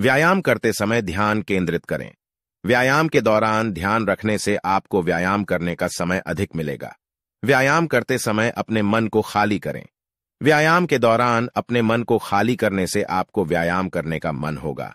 व्यायाम करते समय ध्यान केंद्रित करें व्यायाम के दौरान ध्यान रखने से आपको व्यायाम करने का समय अधिक मिलेगा व्यायाम करते समय अपने मन को खाली करें व्यायाम के दौरान अपने मन को खाली करने से आपको व्यायाम करने का मन होगा